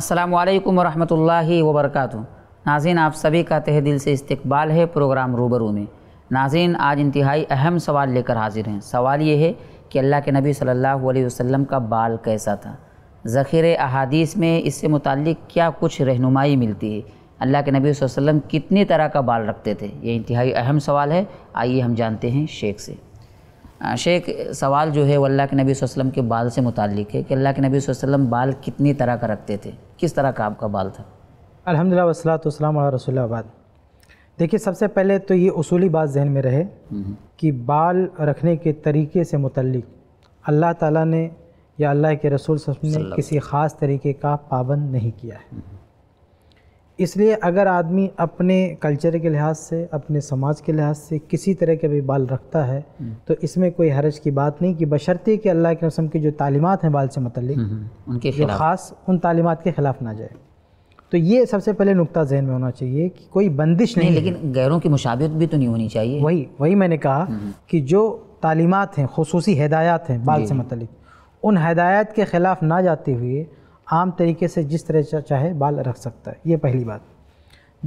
अस्सलाम वालेकुम रहमतुल्लाहि व बरकातहू आप सभी का तह दिल से इस्तकबाल है प्रोग्राम रूबरू में नाजिन आज इंतहाई अहम सवाल लेकर हाजिर हैं सवाल ये है कि अल्लाह के नबी सल्लल्लाहु अलैहि वसल्लम का बाल कैसा था ज़ख़ीर अहादीस में इससे मुतल क्या कुछ रहनुमाई मिलती है अल्लाह के नबी वसल्लम कितनी तरह का बाल रखते थे ये इंतहाई अहम सवाल है आइए हम जानते हैं शेख से शेख सवाल जो है वो अल्लाह के नबी वसल्लम के बाल से मुतक है कि अल्लाह के नबी वसल्लम बाल कितनी तरह का रखते थे किस तरह का आपका बाल था अलहमदिल्ला वसलातम आबाद देखिए सबसे पहले तो ये उसूली बात जहन में रहे हम्म। कि बाल रखने के तरीके से मतलब अल्लाह ताला ने या अल्लाह के रसूल ने किसी ख़ास तरीके का पाबंद नहीं किया है हम्म। इसलिए अगर आदमी अपने कल्चर के लिहाज से अपने समाज के लिहाज से किसी तरह के भी बाल रखता है हम्म। तो इसमें कोई हरज की बात नहीं कि बशर्ते कि अल्लाह के रसम की जो तालीमत हैं बाल से मतलब उनके जो ख़ास उन तालीमत के ख़िलाफ़ ना जाए तो ये सबसे पहले नुकता जहन में होना चाहिए कि कोई बंदिश नहीं, नहीं लेकिन गैरों की मुशावत भी तो नहीं होनी चाहिए वही वही मैंने कहा कि जो तालीमत हैं खसूसी हदायत हैं बाल से मतलब उन हदायत के ख़िलाफ़ ना जाते हुए आम तरीके से जिस तरह चाहे बाल रख सकता है ये पहली बात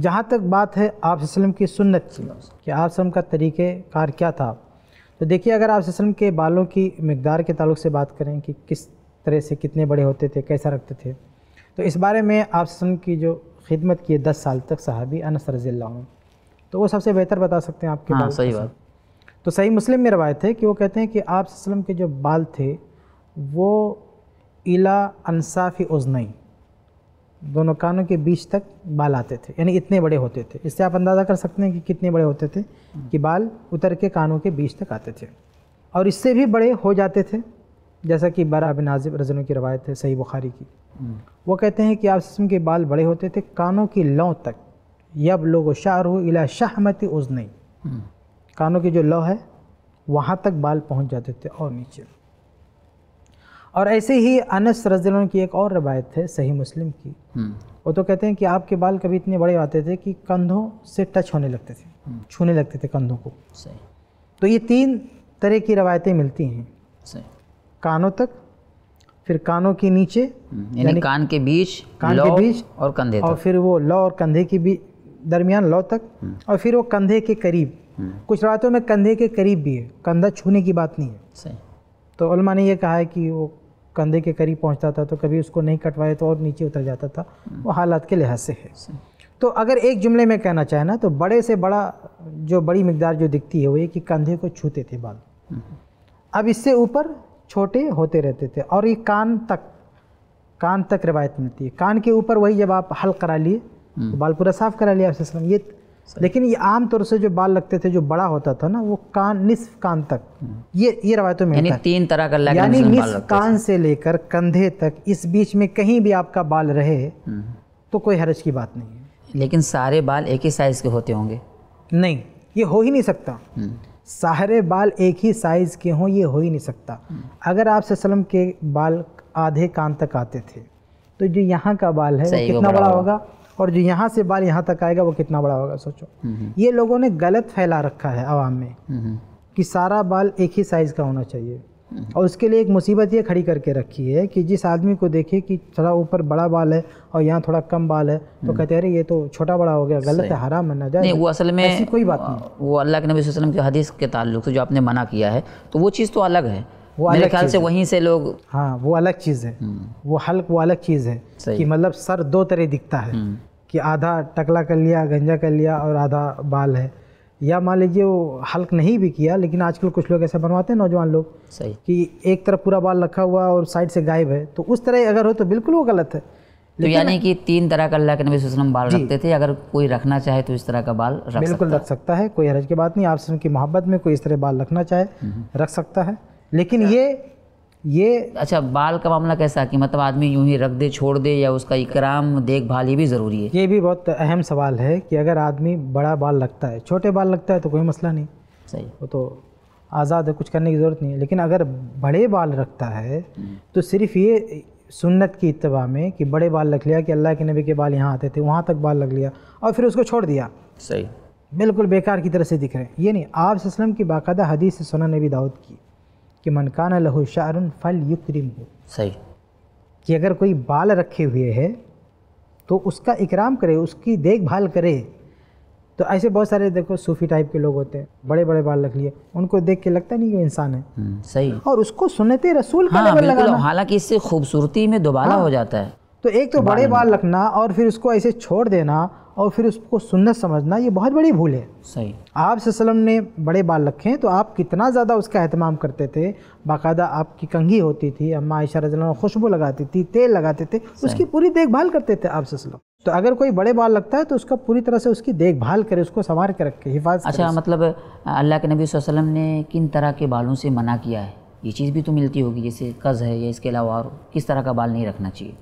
जहाँ तक बात है आप वसलम की सुन्नत की कि आप वसलम का तरीके कार क्या था तो देखिए अगर आप वसलम के बालों की मकदार के ताल्लुक से बात करें कि किस तरह से कितने बड़े होते थे कैसा रखते थे तो इस बारे में आप वसलम की जो खिदमत की है दस साल तक सहाबी अनस रज़ील्ला तो वो सबसे बेहतर बता सकते हैं आपके हाँ, सही बात तो सही मुस्लिम में रवायत है कि वो कहते हैं कि आप वसलम के जो बाल थे वो इला अनसाफ़ी उजनई दोनों कानों के बीच तक बाल आते थे यानी इतने बड़े होते थे इससे आप अंदाज़ा कर सकते हैं कि कितने बड़े होते थे कि बाल उतर के कानों के बीच तक आते थे और इससे भी बड़े हो जाते थे जैसा कि बारह बिन नाजिब रजनों की रवायत है सही बुखारी की वो कहते हैं कि आप जिसम के बाल बड़े होते थे कानों की लौ तक यब लोग शाह इला शाहमत उजनई कानों की जो लौ है वहाँ तक बाल पहुँच जाते थे और नीचे और ऐसे ही अनस रजन की एक और रवायत है सही मुस्लिम की हम्म। वो तो कहते हैं कि आपके बाल कभी इतने बड़े आते थे कि कंधों से टच होने लगते थे हम्म। छूने लगते थे कंधों को सही तो ये तीन तरह की रवायतें मिलती हैं सही कानों तक फिर कानों के नीचे हम्म। यानी कान के बीच कान के बीच और कंधे और फिर वो लौ और कंधे के बीच दरमियान लो तक और फिर वो कंधे के करीब कुछ रातों में कंधे के करीब भी है कंधा छूने की बात नहीं है तो ने यह कहा है कि वो कंधे के करीब पहुंचता था तो कभी उसको नहीं कटवाए तो और नीचे उतर जाता था हम्म। वो हालात के लिहाज से है तो अगर एक जुमले में कहना चाहे ना तो बड़े से बड़ा जो बड़ी मकदार जो दिखती है वो ये कि कंधे को छूते थे बाल हम्म। अब इससे ऊपर छोटे होते रहते थे और ये कान तक कान तक रिवायत मिलती है कान के ऊपर वही जब आप हल करा लिए तो हम्म। बाल पूरा साफ करा लिया ये लेकिन ये आम तौर से जो बाल लगते थे जो बड़ा होता था ना वो कान निसफ कान तक ये ये रवायतों में यानी तीन तरह का यानी निसफ कान से लेकर कंधे तक इस बीच में कहीं भी आपका बाल रहे हम्म। तो कोई हरज की बात नहीं है लेकिन सारे बाल एक ही साइज़ के होते होंगे नहीं ये हो ही नहीं सकता हम्म। सारे बाल एक ही साइज़ के हों ये हो ही नहीं सकता हम्म। अगर आप सलम के बाल आधे कान तक आते थे तो जो यहाँ का बाल है वो कितना बड़ा होगा और जो यहाँ से बाल यहाँ तक आएगा वो कितना बड़ा होगा सोचो ये लोगों ने गलत फैला रखा है आवाम में कि सारा बाल एक ही साइज़ का होना चाहिए और उसके लिए एक मुसीबत ये खड़ी करके रखी है कि जिस आदमी को देखे कि थोड़ा ऊपर बड़ा बाल है और यहाँ थोड़ा कम बाल है तो हम्म। कहते अरे ये तो छोटा बड़ा हो गया गलत है हराम मन जाए नहीं वो असल में ऐसी कोई बात नहीं वो अल्लाह के नबी वसल्लम के हदीस के ताल्लुक से जो आपने मना किया है तो वो चीज़ तो अलग है वो मेरे ख्याल से वहीं से लोग हाँ वो अलग चीज़ है हम्म। वो हल्क वो अलग चीज़ है कि मतलब सर दो तरह दिखता है हम्म। कि आधा टकला कर लिया गंजा कर लिया और आधा बाल है या मान लीजिए वो हल्क नहीं भी किया लेकिन आजकल कुछ लोग ऐसे बनवाते हैं नौजवान लोग सही कि एक तरफ पूरा बाल रखा हुआ और साइड से गायब है तो उस तरह अगर हो तो बिल्कुल वो गलत है तो यानी कि तीन तरह का अल्लाह के नबी वसल्लम बाल रखते थे अगर कोई रखना चाहे तो इस तरह का बाल रख बिल्कुल रख सकता है कोई हरज की बात नहीं आप की मोहब्बत में कोई इस तरह बाल रखना चाहे हम्म। रख सकता है लेकिन ये ये अच्छा बाल का मामला कैसा कि मतलब आदमी यूं ही रख दे छोड़ दे या उसका इकराम देखभाल ये भी ज़रूरी है ये भी बहुत अहम सवाल है कि अगर आदमी बड़ा बाल लगता है छोटे बाल लगता है तो कोई मसला नहीं सही वो तो आज़ाद है कुछ करने की ज़रूरत नहीं है लेकिन अगर बड़े बाल रखता है तो सिर्फ ये सुन्नत की इतवा में कि बड़े बाल रख लिया कि अल्लाह के नबी के बाल यहाँ आते थे वहाँ तक बाल रख लिया और फिर उसको छोड़ दिया सही बिल्कुल बेकार की तरह से दिख रहे हैं ये नहीं आप की बाकायदा हदीस सुना नबी दाऊद की कि मनकान लहू शाहरुन फल युक्रिम हो सही कि अगर कोई बाल रखे हुए है तो उसका इकराम करे उसकी देखभाल करे तो ऐसे बहुत सारे देखो सूफी टाइप के लोग होते हैं बड़े बड़े बाल रख लिए उनको देख के लगता नहीं कि इंसान है हम्म, सही और उसको सुनते रसूल का हाँ, हालांकि इससे खूबसूरती में दोबारा हाँ, हो जाता है तो एक तो बड़े बाल रखना और फिर उसको ऐसे छोड़ देना और फिर उसको सुन्नत समझना ये बहुत बड़ी भूल है सही आप वसलम ने बड़े बाल रखे हैं तो आप कितना ज़्यादा उसका अहतमाम करते थे बाकायदा आपकी कंघी होती थी अम्मा ऐशा रजल खुशबू लगाती थी तेल लगाते थे उसकी पूरी देखभाल करते थे आप वसलम तो अगर कोई बड़े बाल लगता है तो उसका पूरी तरह से उसकी देखभाल करे उसको संवार के रखे हिफाजत अच्छा मतलब अल्लाह के नबी वसल्लम ने किन तरह के बालों से मना किया है ये चीज़ भी तो मिलती होगी जैसे कज़ है या इसके अलावा और किस तरह का बाल नहीं रखना चाहिए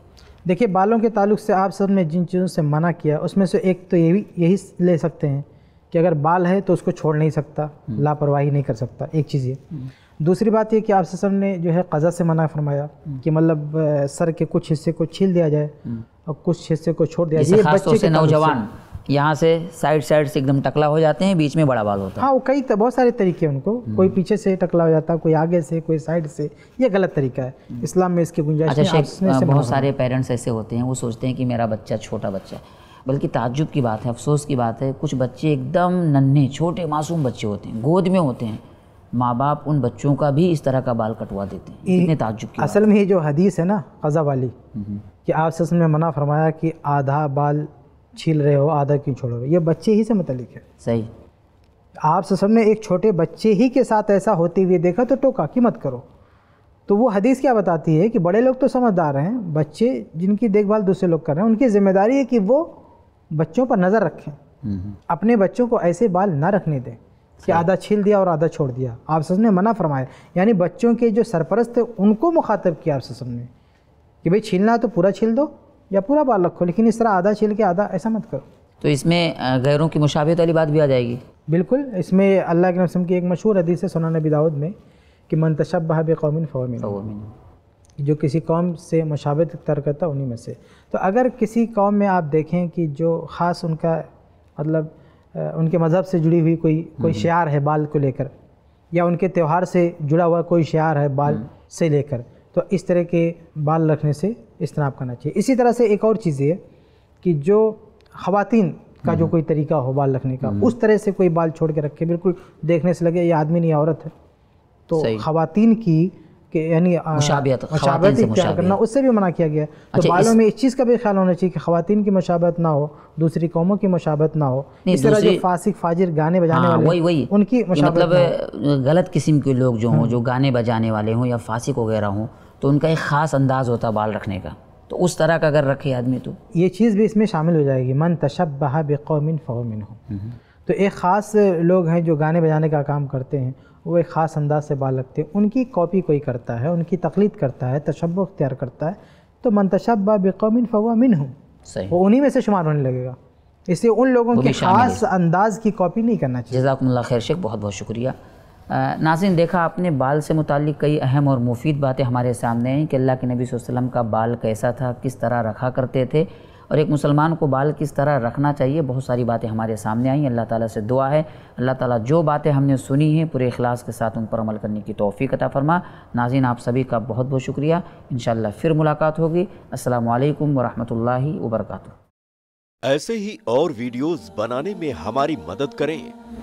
देखिए बालों के ताल्लुक से आप सब ने जिन चीज़ों से मना किया उसमें से एक तो ये भी यही ले सकते हैं कि अगर बाल है तो उसको छोड़ नहीं सकता हम्म। लापरवाही नहीं कर सकता एक चीज़ ये हम्म। दूसरी बात ये कि आप सब ने जो है कज़ा से मना फरमाया हम्म। कि मतलब सर के कुछ हिस्से को छील दिया जाए और कुछ हिस्से को छोड़ दिया जाए बच्चे के नौजवान यहाँ से साइड साइड से एकदम टकला हो जाते हैं बीच में बड़ा बाल होता है हाँ वो कई बहुत सारे तरीके हैं उनको हम्म। कोई पीछे से टकला हो जाता है कोई आगे से कोई साइड से ये गलत तरीका है हम्म। इस्लाम में इसकी गुंजाइश अच्छा बहुत सारे पेरेंट्स ऐसे होते हैं वो सोचते हैं कि मेरा बच्चा छोटा बच्चा बल्कि ताज्जुब की बात है अफसोस की बात है कुछ बच्चे एकदम नन्हे छोटे मासूम बच्चे होते हैं गोद में होते हैं माँ बाप उन बच्चों का भी इस तरह का बाल कटवा देते हैं इतने ताज्जुब की असल में ये जो हदीस है ना कज़ा वाली हम्म। कि आप सस ने मना फरमाया कि आधा बाल छील रहे हो आधा क्यों छोड़ रहे हो ये बच्चे ही से मतलब है सही आप सबने ने एक छोटे बच्चे ही के साथ ऐसा होते हुए देखा तो टोका कि मत करो तो वो हदीस क्या बताती है कि बड़े लोग तो समझदार हैं बच्चे जिनकी देखभाल दूसरे लोग कर रहे हैं उनकी जिम्मेदारी है कि वो बच्चों पर नज़र रखें अपने बच्चों को ऐसे बाल ना रखने दें कि आधा छील दिया और आधा छोड़ दिया आप सब ने मना फरमाया यानी बच्चों के जो सरपरस्त थे उनको मुखातब किया आप सब ने कि भाई छीलना तो पूरा छील दो या पूरा बाल रखो लेकिन इस तरह आधा छील के आधा ऐसा मत करो तो इसमें गैरों की मुशाबत वाली बात भी आ जाएगी बिल्कुल इसमें अल्लाह के नसम की एक मशहूर हदीस है सोना नबी दाऊद में कि मन तशबा कौमिन फ़ौमिन जो किसी कौम से मुशावत तर करता उन्हीं में से तो अगर किसी कौम में आप देखें कि जो ख़ास उनका मतलब उनके मज़हब से जुड़ी हुई कोई कोई हम्म। शार है बाल को लेकर या उनके त्यौहार से जुड़ा हुआ कोई शार है बाल हम्म। से लेकर तो इस तरह के बाल रखने से इज्तनाब करना चाहिए इसी तरह से एक और चीज़ ये कि जो खातन का जो हम्म। कोई तरीका हो बाल रखने का हम्म। उस तरह से कोई बाल छोड़ के रखे बिल्कुल देखने से लगे ये आदमी नहीं औरत है तो खातन की यानी मुशाबत करना उससे भी मना किया गया तो अच्छा, तो बालों इस... में इस चीज़ का भी ख्याल होना चाहिए कि खातन की मशाबत ना हो दूसरी कौमों की मशाबत ना हो इस तरह जो फासिक फाजिर गाने बजाने हाँ, वाले वही वही उनकी मतलब गलत किस्म के लोग जो हों हम्म। जो गाने बजाने वाले हों या फासिक वगैरह हों तो उनका एक ख़ास अंदाज़ होता बाल रखने का तो उस तरह का अगर रखे आदमी तो ये चीज़ भी इसमें शामिल हो जाएगी मन तशबहा बेकौमिन फ़ौमिन हो हम्म। तो एक ख़ास लोग हैं जो गाने बजाने का काम करते हैं वो एक ख़ास अंदाज से बाल रखते हैं उनकी कॉपी कोई करता है उनकी तकलीद करता है तशब अख्तियार करता है तो मन तशब बेकौमिन फ़वा हो हूँ वो उन्हीं में से शुमार होने लगेगा इसलिए उन लोगों के ख़ास अंदाज़ की कॉपी नहीं करना चाहिए जजाकम्ला खैर शेख बहुत बहुत शुक्रिया नाजिन देखा आपने बाल से मुतल कई अहम और मुफीद बातें हमारे सामने आई कि अल्लाह के नबी वसल्लम का बाल कैसा था किस तरह रखा करते थे और एक मुसलमान को बाल किस तरह रखना चाहिए बहुत सारी बातें हमारे सामने आई अल्लाह ताला से दुआ है अल्लाह ताला जो बातें हमने सुनी हैं पूरे अखलास के साथ उन पर अमल करने की तोफ़ी अता फ़रमा नाजिन आप सभी का बहुत बहुत शुक्रिया इन फिर मुलाकात होगी असलकम वरहमल वर्क ऐसे ही और वीडियोज़ बनाने में हमारी मदद करें